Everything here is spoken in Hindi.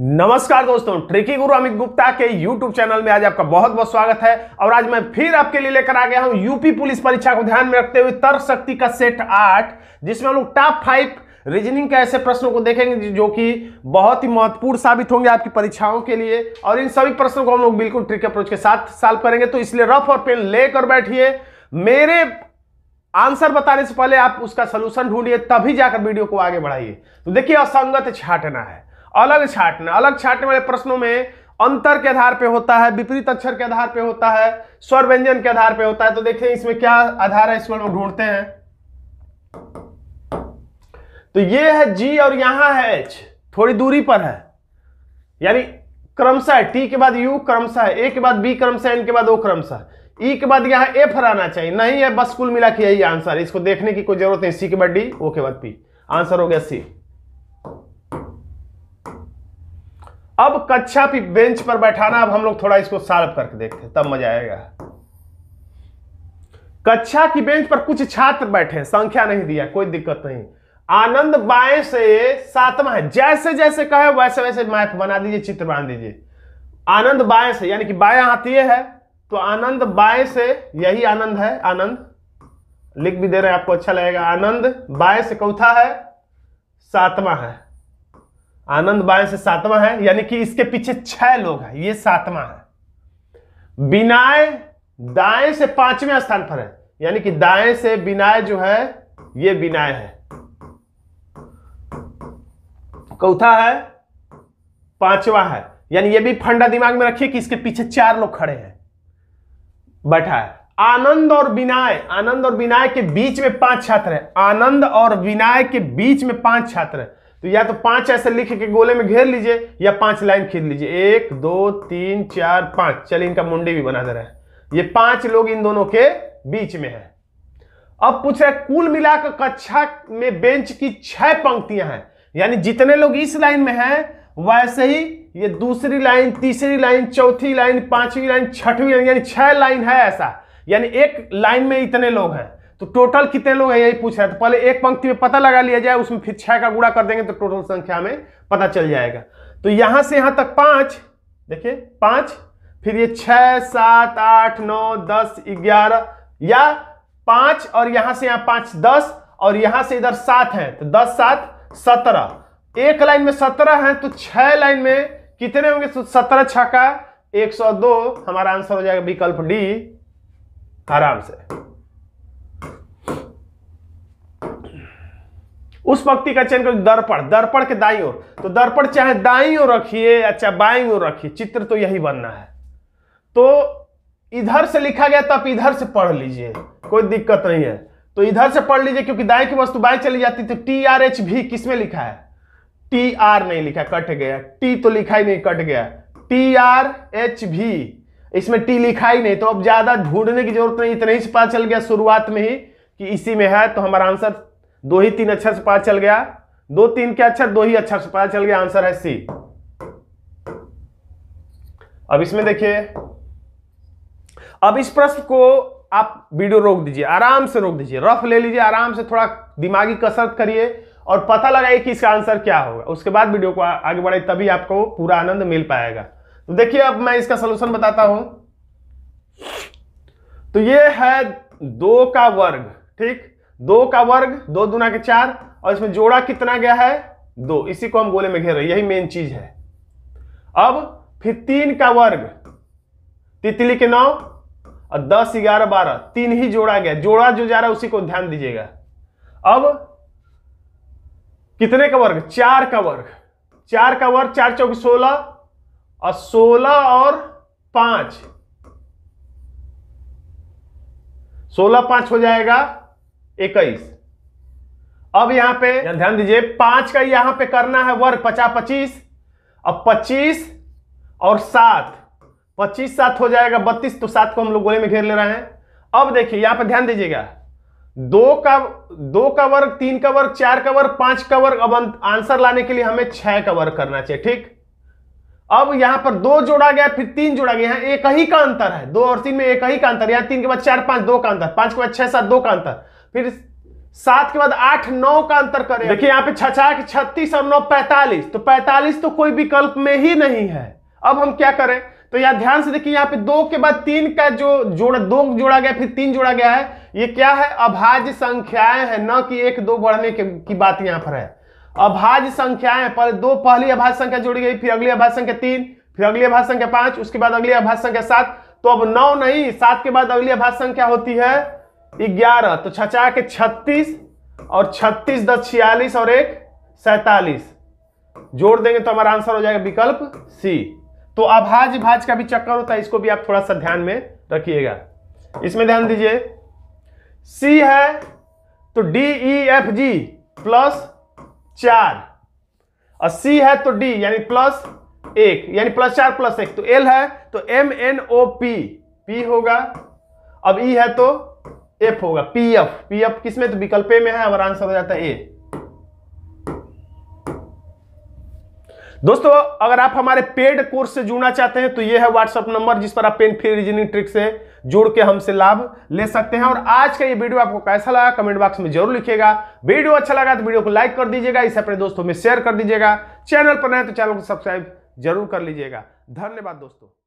नमस्कार दोस्तों ट्रिकी गुरु अमित गुप्ता के YouTube चैनल में आज आपका बहुत बहुत स्वागत है और आज मैं फिर आपके लिए लेकर आ गया हूं यूपी पुलिस परीक्षा को ध्यान में रखते हुए तर्क शक्ति का सेट आठ जिसमें हम लोग टॉप फाइव रीजनिंग के ऐसे प्रश्नों को देखेंगे जो कि बहुत ही महत्वपूर्ण साबित होंगे आपकी परीक्षाओं के लिए और इन सभी प्रश्नों को हम लोग बिल्कुल ट्रिक अप्रोच के साथ सॉल्व करेंगे तो इसलिए रफ और पेन लेकर बैठिए मेरे आंसर बताने से पहले आप उसका सोल्यूशन ढूंढिए तभी जाकर वीडियो को आगे बढ़ाइए तो देखिए असंगत छाटना है अलग छाटना अलग छाटने वाले प्रश्नों में अंतर के आधार पे होता है विपरीत अक्षर के आधार पे होता है स्वर व्यंजन के आधार पे होता है तो देखें इसमें क्या आधार है इसमें ढूंढते हैं तो ये है जी और यहां है एच थोड़ी दूरी पर है यानी क्रमशः टी के बाद यू क्रमशः ए के बाद बी क्रमशः एन के बाद ओ क्रमशः ई e के बाद ए एफ रहना चाहिए नहीं है बस कुल मिला के यही आंसर इसको देखने की कोई जरूरत नहीं सी के बाद डी ओ के बाद पी आंसर हो गया सी अब कक्षा भी बेंच पर बैठाना अब हम लोग थोड़ा इसको सार्व करके देखते हैं तब मजा आएगा कक्षा की बेंच पर कुछ छात्र बैठे संख्या नहीं दिया कोई दिक्कत नहीं आनंद बाएं से सातवा है जैसे जैसे कहे वैसे वैसे मैथ बना दीजिए चित्र बना दीजिए आनंद बाएं से यानी कि बाएं हाथ ये है तो आनंद बाएं से यही आनंद है आनंद लिख भी दे रहे हैं आपको अच्छा लगेगा आनंद बाएं से कौथा है सातवा है आनंद बाएं से सातवां है यानी कि इसके पीछे छह लोग हैं ये सातवां है बिनाय दाएं से पांचवें स्थान पर है यानी कि दाएं से बिनाय जो है ये बिनाय है कौथा है पांचवा है यानी ये भी फंडा दिमाग में रखिए कि इसके पीछे चार लोग खड़े हैं बैठा है आनंद और विनाय आनंद और विनाय के बीच में पांच छात्र है आनंद और विनाय के बीच में पांच छात्र है तो या तो पांच ऐसे लिख के गोले में घेर लीजिए या पांच लाइन खींच लीजिए एक दो तीन चार पांच चलिए इनका मुंडी भी बना दे रहा है ये पांच लोग इन दोनों के बीच में है अब पूछ रहा है कुल मिलाकर कक्षा में बेंच की छह पंक्तियां हैं यानी जितने लोग इस लाइन में हैं वैसे ही ये दूसरी लाइन तीसरी लाइन चौथी लाइन पांचवी लाइन छठवीं लाइन यानी छह लाइन है ऐसा यानी एक लाइन में इतने लोग हैं तो टोटल कितने लोग हैं यही पूछ रहा है तो पहले एक पंक्ति में पता लगा लिया जाए उसमें फिर छह का गुड़ा कर देंगे तो टोटल संख्या में पता चल जाएगा तो यहां से यहां तक पांच देखिए पांच फिर ये छः सात आठ नौ दस ग्यारह या पांच और यहां से यहां पांच दस और यहां से इधर सात है तो दस सात सत्रह एक लाइन में सत्रह है तो छह लाइन में कितने होंगे तो सत्रह छह का एक सौ दो हमारा आंसर हो जाएगा विकल्प डी आराम से उस पंक्ति का चयन करो दर्पण दर्पण के दाई ओर तो दर्पण चाहे दाई ओर रखिए या चाहे बाई ओर रखिए चित्र तो यही बनना है तो इधर से लिखा गया तो आप इधर से पढ़ लीजिए कोई दिक्कत नहीं है तो इधर से पढ़ लीजिए क्योंकि दाई की वस्तु बाई चली जाती तो टी आर एच भी किसमें लिखा है टी आर नहीं लिखा कट गया टी तो लिखा ही नहीं कट गया टी आर एच भी इसमें टी लिखा ही नहीं तो अब ज्यादा ढूंढने की जरूरत नहीं इतने ही से पता चल गया शुरुआत में ही कि इसी में है तो हमारा आंसर दो ही तीन अक्षर से पता चल गया दो तीन के अक्षर दो ही अक्षर से पता चल गया आंसर है सी अब इसमें देखिए अब इस प्रश्न को आप वीडियो रोक दीजिए आराम से रोक दीजिए रफ ले लीजिए आराम से थोड़ा दिमागी कसरत करिए और पता लगाइए कि इसका आंसर क्या होगा उसके बाद वीडियो को आगे बढ़ाए तभी आपको पूरा आनंद मिल पाएगा तो देखिए अब मैं इसका सोल्यूशन बताता हूं तो ये है दो का वर्ग ठीक दो का वर्ग दो दुना के चार और इसमें जोड़ा कितना गया है दो इसी को हम गोले में घेर रहे यही मेन चीज है अब फिर तीन का वर्ग तितली के नौ और दस ग्यारह बारह तीन ही जोड़ा गया जोड़ा जो जा रहा है उसी को ध्यान दीजिएगा अब कितने का वर्ग चार का वर्ग चार का वर्ग चार चौक सोलह और सोलह और पांच सोलह पांच हो जाएगा इक्कीस अब यहां पे ध्यान दीजिए पांच का यहां पे करना है वर्ग पचास पच्चीस अब पच्चीस और सात पच्चीस सात हो जाएगा बत्तीस तो सात को हम लोग गोले में घेर ले रहे हैं अब देखिए यहां पर ध्यान दीजिएगा दो का दो का वर्ग तीन का वर्ग चार का वर्ग पांच का वर्ग अब आंसर लाने के लिए हमें छह का वर्ग करना चाहिए ठीक अब यहां पर दो जोड़ा गया फिर तीन जोड़ा गया एक ही का अंतर है दो और तीन में एक ही का अंतर यहां तीन के बाद चार पांच दो का अंतर पांच के बाद छह सात दो का अंतर फिर सात के बाद आठ नौ का अंतर करें देखिए यहाँ पे छछाक छत्तीस और नौ पैंतालीस तो पैंतालीस तो कोई विकल्प में ही नहीं है अब हम क्या करें तो यहाँ ध्यान से देखिए यहाँ पे दो के बाद तीन का जो जोड़ा दो जोड़ा गया फिर तीन जोड़ा गया है ये क्या है अभाज्य संख्याएं हैं न कि एक दो बढ़ने के, की बात यहाँ पर है अभाज्य संख्याएं पर दो पहली अभाज्य संख्या जोड़ी गई फिर अगली अभाज्य संख्या तीन फिर अगली अभाज्य संख्या पांच उसके बाद अगली अभाज्य संख्या सात तो अब नौ नहीं सात के बाद अगली अभाज्य संख्या होती है ग्यारह तो छचा के छत्तीस और छत्तीस दस छियालीस और एक सैतालीस जोड़ देंगे तो हमारा आंसर हो जाएगा विकल्प सी तो अभाज भाज का भी चक्कर होता है इसको भी आप थोड़ा सा ध्यान में रखिएगा इसमें ध्यान दीजिए सी है तो D E F G plus चार और सी है तो डी यानी प्लस एक यानी प्लस चार प्लस एक तो एल है तो M N O P P होगा अब ई है तो एफ होगा पी एफ पी एफ किसमें तो विकल्प में है हमारा आंसर हो जाता है ए दोस्तों अगर आप हमारे पेड कोर्स से जुड़ना चाहते हैं तो यह है व्हाट्सएप नंबर जिस पर आप पेन फ्री रीजनिंग ट्रिक से जुड़ के हमसे लाभ ले सकते हैं और आज का ये वीडियो आपको कैसा लगा कमेंट बॉक्स में जरूर लिखिएगा वीडियो अच्छा लगा तो वीडियो को लाइक कर दीजिएगा इसे अपने दोस्तों में शेयर कर दीजिएगा चैनल पर नए तो चैनल को सब्सक्राइब जरूर कर लीजिएगा धन्यवाद दोस्तों